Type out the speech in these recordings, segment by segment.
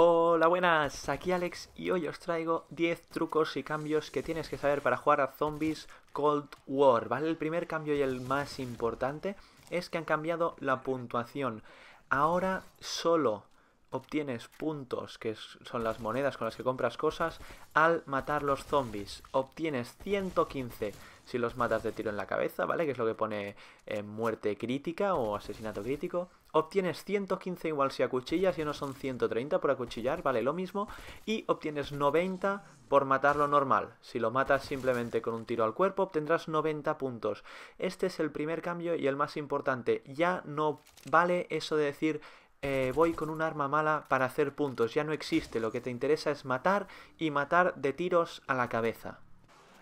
Hola buenas, aquí Alex y hoy os traigo 10 trucos y cambios que tienes que saber para jugar a Zombies Cold War, ¿vale? El primer cambio y el más importante es que han cambiado la puntuación. Ahora solo obtienes puntos, que son las monedas con las que compras cosas, al matar los zombies. Obtienes 115 si los matas de tiro en la cabeza, ¿vale? Que es lo que pone eh, muerte crítica o asesinato crítico obtienes 115 igual si acuchillas, y no son 130 por acuchillar, vale lo mismo, y obtienes 90 por matarlo normal. Si lo matas simplemente con un tiro al cuerpo, obtendrás 90 puntos. Este es el primer cambio y el más importante. Ya no vale eso de decir eh, voy con un arma mala para hacer puntos. Ya no existe. Lo que te interesa es matar y matar de tiros a la cabeza.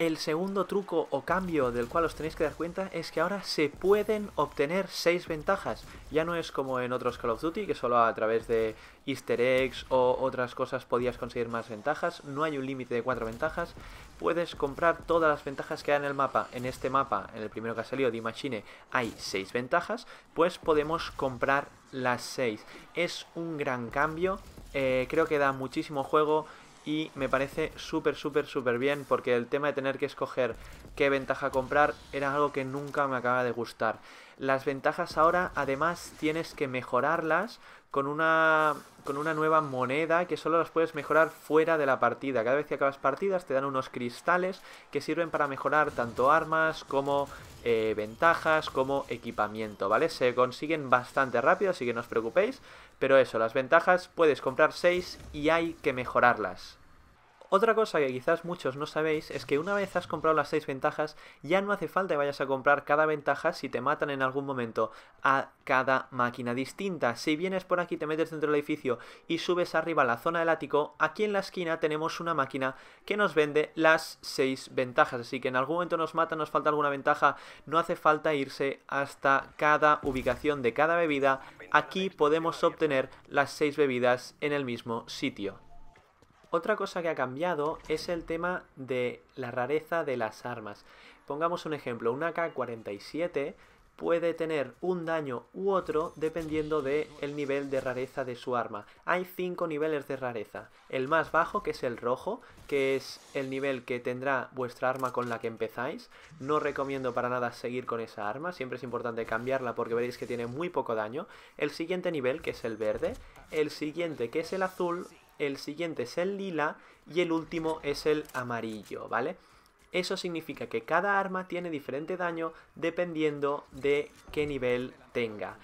El segundo truco o cambio del cual os tenéis que dar cuenta es que ahora se pueden obtener 6 ventajas. Ya no es como en otros Call of Duty, que solo a través de easter eggs o otras cosas podías conseguir más ventajas. No hay un límite de 4 ventajas. Puedes comprar todas las ventajas que hay en el mapa. En este mapa, en el primero que ha salido, The Machine, hay 6 ventajas. Pues podemos comprar las 6. Es un gran cambio. Eh, creo que da muchísimo juego y me parece súper, súper, súper bien porque el tema de tener que escoger qué ventaja comprar era algo que nunca me acaba de gustar. Las ventajas ahora además tienes que mejorarlas con una, con una nueva moneda que solo las puedes mejorar fuera de la partida. Cada vez que acabas partidas te dan unos cristales que sirven para mejorar tanto armas como eh, ventajas, como equipamiento, ¿vale? Se consiguen bastante rápido, así que no os preocupéis. Pero eso, las ventajas, puedes comprar 6 y hay que mejorarlas. Otra cosa que quizás muchos no sabéis es que una vez has comprado las 6 ventajas, ya no hace falta que vayas a comprar cada ventaja si te matan en algún momento a cada máquina distinta. Si vienes por aquí, te metes dentro del edificio y subes arriba a la zona del ático, aquí en la esquina tenemos una máquina que nos vende las 6 ventajas. Así que en algún momento nos matan, nos falta alguna ventaja, no hace falta irse hasta cada ubicación de cada bebida Aquí podemos obtener las seis bebidas en el mismo sitio. Otra cosa que ha cambiado es el tema de la rareza de las armas. Pongamos un ejemplo, una K-47 puede tener un daño u otro dependiendo del nivel de rareza de su arma. Hay 5 niveles de rareza. El más bajo, que es el rojo, que es el nivel que tendrá vuestra arma con la que empezáis. No recomiendo para nada seguir con esa arma, siempre es importante cambiarla porque veréis que tiene muy poco daño. El siguiente nivel, que es el verde. El siguiente, que es el azul. El siguiente es el lila. Y el último es el amarillo, ¿vale? Eso significa que cada arma tiene diferente daño dependiendo de qué nivel tenga.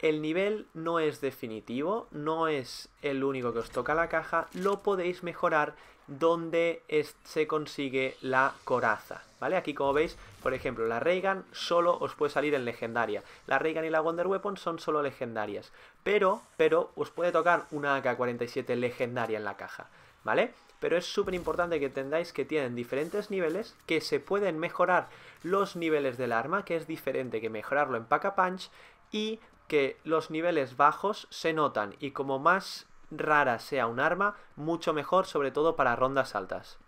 El nivel no es definitivo, no es el único que os toca la caja, lo podéis mejorar donde se consigue la coraza, ¿vale? Aquí como veis, por ejemplo, la Reagan solo os puede salir en legendaria, la Reagan y la Wonder Weapon son solo legendarias, pero, pero os puede tocar una AK-47 legendaria en la caja. ¿vale? Pero es súper importante que entendáis que tienen diferentes niveles, que se pueden mejorar los niveles del arma, que es diferente que mejorarlo en Pack a Punch, y que los niveles bajos se notan, y como más rara sea un arma, mucho mejor, sobre todo para rondas altas.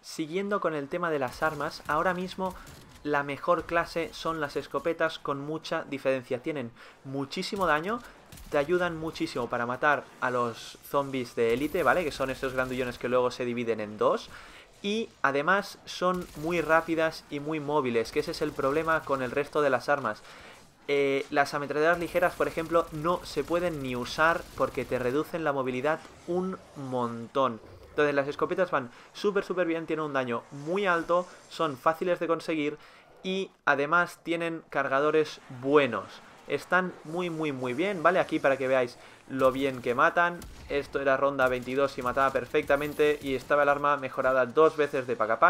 Siguiendo con el tema de las armas, ahora mismo la mejor clase son las escopetas con mucha diferencia. Tienen muchísimo daño, te ayudan muchísimo para matar a los zombies de élite, ¿vale? Que son estos grandullones que luego se dividen en dos. Y además son muy rápidas y muy móviles, que ese es el problema con el resto de las armas. Eh, las ametralladoras ligeras, por ejemplo, no se pueden ni usar porque te reducen la movilidad un montón. Entonces las escopetas van súper súper bien, tienen un daño muy alto, son fáciles de conseguir y además tienen cargadores buenos están muy, muy, muy bien, ¿vale? Aquí para que veáis lo bien que matan. Esto era ronda 22 y mataba perfectamente y estaba el arma mejorada dos veces de pack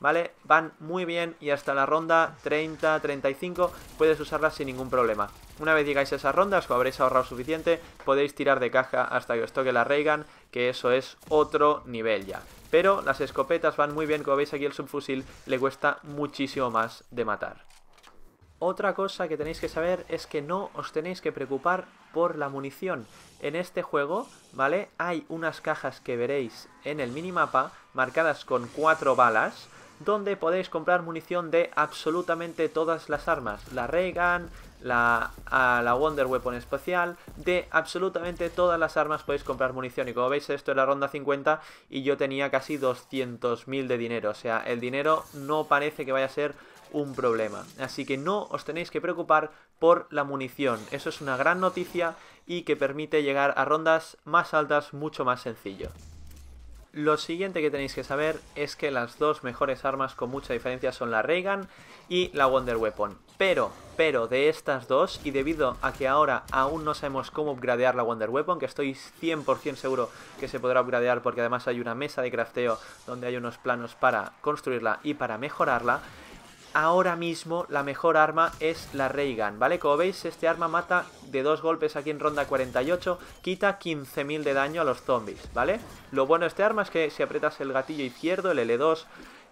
¿vale? Van muy bien y hasta la ronda 30, 35 puedes usarla sin ningún problema. Una vez llegáis a esas rondas, o habréis ahorrado suficiente, podéis tirar de caja hasta que os toque la Reagan, que eso es otro nivel ya. Pero las escopetas van muy bien, como veis aquí el subfusil le cuesta muchísimo más de matar. Otra cosa que tenéis que saber es que no os tenéis que preocupar por la munición. En este juego, ¿vale? Hay unas cajas que veréis en el minimapa marcadas con cuatro balas donde podéis comprar munición de absolutamente todas las armas. La Reagan, la, la Wonder Weapon especial, de absolutamente todas las armas podéis comprar munición. Y como veis, esto es la ronda 50 y yo tenía casi 200.000 de dinero. O sea, el dinero no parece que vaya a ser un problema. Así que no os tenéis que preocupar por la munición. Eso es una gran noticia y que permite llegar a rondas más altas mucho más sencillo. Lo siguiente que tenéis que saber es que las dos mejores armas con mucha diferencia son la Reagan y la Wonder Weapon. Pero, pero de estas dos, y debido a que ahora aún no sabemos cómo upgradear la Wonder Weapon, que estoy 100% seguro que se podrá upgradear porque además hay una mesa de crafteo donde hay unos planos para construirla y para mejorarla, ahora mismo la mejor arma es la Reagan, ¿vale? Como veis, este arma mata de dos golpes aquí en ronda 48, quita 15.000 de daño a los zombies, ¿vale? Lo bueno de este arma es que si apretas el gatillo izquierdo, el L2,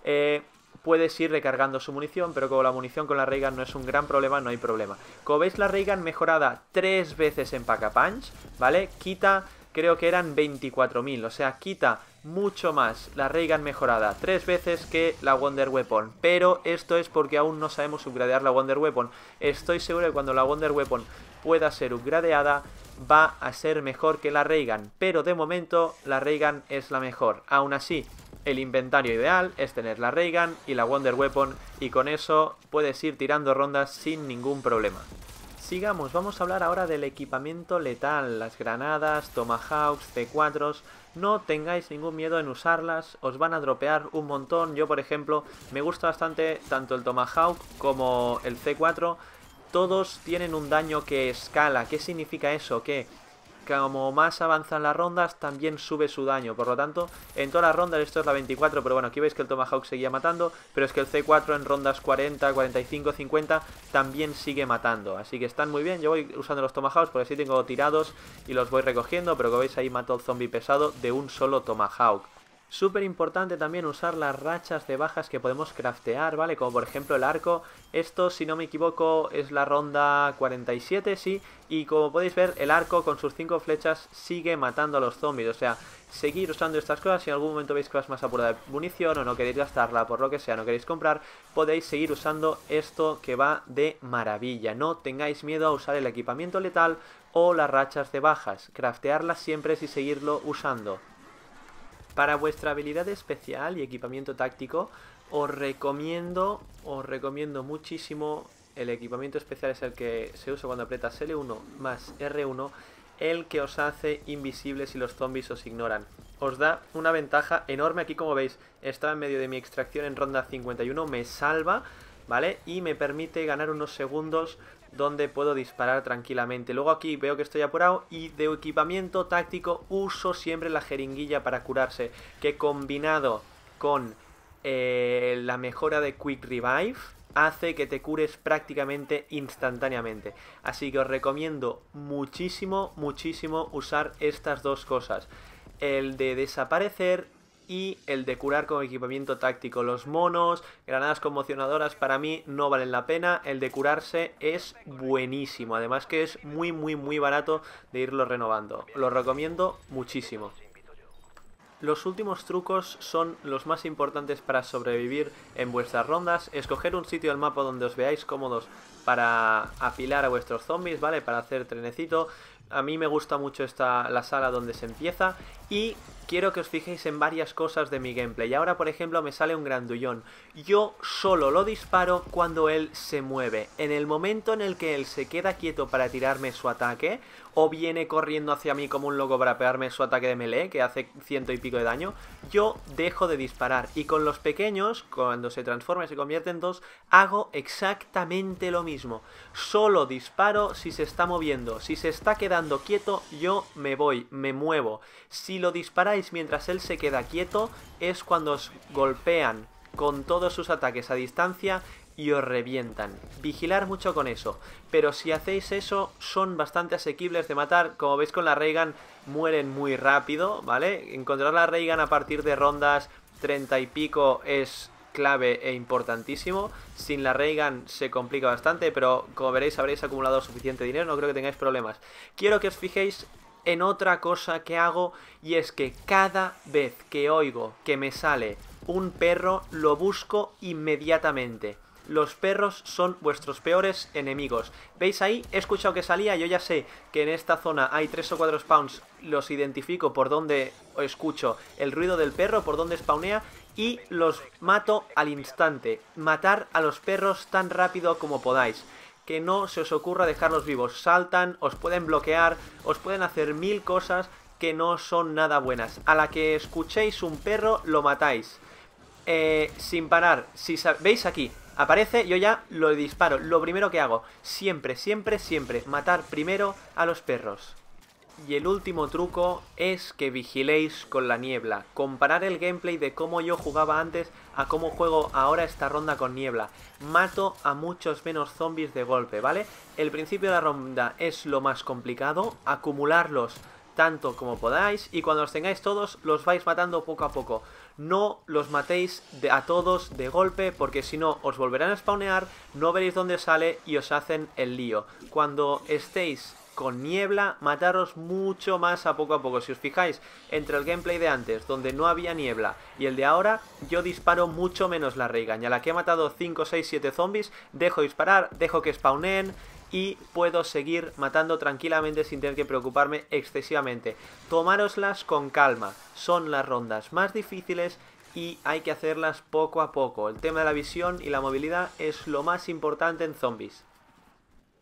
eh, puedes ir recargando su munición, pero como la munición con la Reagan no es un gran problema, no hay problema. Como veis, la Reagan mejorada tres veces en Pack a Punch, ¿vale? Quita, creo que eran 24.000, o sea, quita mucho más la Reagan mejorada, tres veces que la Wonder Weapon, pero esto es porque aún no sabemos upgradear la Wonder Weapon. Estoy seguro que cuando la Wonder Weapon pueda ser upgradeada va a ser mejor que la Reagan, pero de momento la Reagan es la mejor. Aún así, el inventario ideal es tener la Reagan y la Wonder Weapon y con eso puedes ir tirando rondas sin ningún problema. Sigamos, vamos a hablar ahora del equipamiento letal, las granadas, tomahawks, C4s, no tengáis ningún miedo en usarlas, os van a dropear un montón. Yo, por ejemplo, me gusta bastante tanto el Tomahawk como el C4. Todos tienen un daño que escala. ¿Qué significa eso? Que como más avanzan las rondas, también sube su daño. Por lo tanto, en todas las rondas, esto es la 24, pero bueno, aquí veis que el Tomahawk seguía matando, pero es que el C4 en rondas 40, 45, 50 también sigue matando. Así que están muy bien, yo voy usando los Tomahawks porque así tengo tirados y los voy recogiendo, pero como veis ahí mató el zombie pesado de un solo Tomahawk. Súper importante también usar las rachas de bajas que podemos craftear, ¿vale? Como por ejemplo el arco. Esto, si no me equivoco, es la ronda 47, sí. Y como podéis ver, el arco con sus 5 flechas sigue matando a los zombies. O sea, seguir usando estas cosas. Si en algún momento veis que vas más apurada de munición o no queréis gastarla por lo que sea, no queréis comprar, podéis seguir usando esto que va de maravilla. No tengáis miedo a usar el equipamiento letal o las rachas de bajas. Craftearlas siempre y seguirlo usando. Para vuestra habilidad especial y equipamiento táctico, os recomiendo, os recomiendo muchísimo, el equipamiento especial es el que se usa cuando aprietas L1 más R1, el que os hace invisible si los zombies os ignoran. Os da una ventaja enorme aquí como veis, estaba en medio de mi extracción en ronda 51, me salva, ¿vale? Y me permite ganar unos segundos donde puedo disparar tranquilamente. Luego aquí veo que estoy apurado y de equipamiento táctico uso siempre la jeringuilla para curarse, que combinado con eh, la mejora de Quick Revive hace que te cures prácticamente instantáneamente. Así que os recomiendo muchísimo, muchísimo usar estas dos cosas. El de desaparecer y el de curar con equipamiento táctico. Los monos, granadas conmocionadoras para mí no valen la pena, el de curarse es buenísimo, además que es muy muy muy barato de irlo renovando. Lo recomiendo muchísimo. Los últimos trucos son los más importantes para sobrevivir en vuestras rondas. Escoger un sitio del mapa donde os veáis cómodos para afilar a vuestros zombies, ¿vale? Para hacer trenecito. A mí me gusta mucho esta, la sala donde se empieza y quiero que os fijéis en varias cosas de mi gameplay. Ahora, por ejemplo, me sale un grandullón. Yo solo lo disparo cuando él se mueve. En el momento en el que él se queda quieto para tirarme su ataque, o viene corriendo hacia mí como un loco para pegarme su ataque de melee, que hace ciento y pico de daño, yo dejo de disparar. Y con los pequeños, cuando se transforma y se convierte en dos, hago exactamente lo mismo. Solo disparo si se está moviendo. Si se está quedando quieto, yo me voy, me muevo. Si lo disparáis mientras él se queda quieto, es cuando os golpean con todos sus ataques a distancia y os revientan. Vigilar mucho con eso. Pero si hacéis eso, son bastante asequibles de matar. Como veis con la Reagan, mueren muy rápido, ¿vale? Encontrar la Reagan a partir de rondas 30 y pico es clave e importantísimo. Sin la Reagan se complica bastante, pero como veréis habréis acumulado suficiente dinero, no creo que tengáis problemas. Quiero que os fijéis en otra cosa que hago y es que cada vez que oigo que me sale un perro lo busco inmediatamente. Los perros son vuestros peores enemigos. ¿Veis ahí? He escuchado que salía, yo ya sé que en esta zona hay 3 o 4 spawns, los identifico por donde escucho el ruido del perro, por donde spawnea y los mato al instante. Matar a los perros tan rápido como podáis que no se os ocurra dejarlos vivos. Saltan, os pueden bloquear, os pueden hacer mil cosas que no son nada buenas. A la que escuchéis un perro, lo matáis. Eh, sin parar, si veis aquí, aparece, yo ya lo disparo. Lo primero que hago, siempre, siempre, siempre, matar primero a los perros. Y el último truco es que vigiléis con la niebla. Comparar el gameplay de cómo yo jugaba antes a cómo juego ahora esta ronda con niebla. Mato a muchos menos zombies de golpe, ¿vale? El principio de la ronda es lo más complicado, acumularlos tanto como podáis y cuando los tengáis todos los vais matando poco a poco. No los matéis de a todos de golpe porque si no os volverán a spawnear, no veréis dónde sale y os hacen el lío. Cuando estéis con niebla, mataros mucho más a poco a poco. Si os fijáis, entre el gameplay de antes, donde no había niebla, y el de ahora, yo disparo mucho menos la regaña. la que he matado 5, 6, 7 zombies, dejo disparar, dejo que spawnen, y puedo seguir matando tranquilamente sin tener que preocuparme excesivamente. Tomároslas con calma, son las rondas más difíciles y hay que hacerlas poco a poco. El tema de la visión y la movilidad es lo más importante en zombies.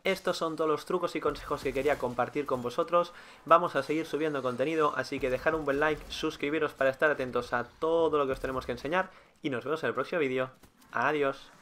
Estos son todos los trucos y consejos que quería compartir con vosotros. Vamos a seguir subiendo contenido, así que dejar un buen like, suscribiros para estar atentos a todo lo que os tenemos que enseñar y nos vemos en el próximo vídeo. Adiós.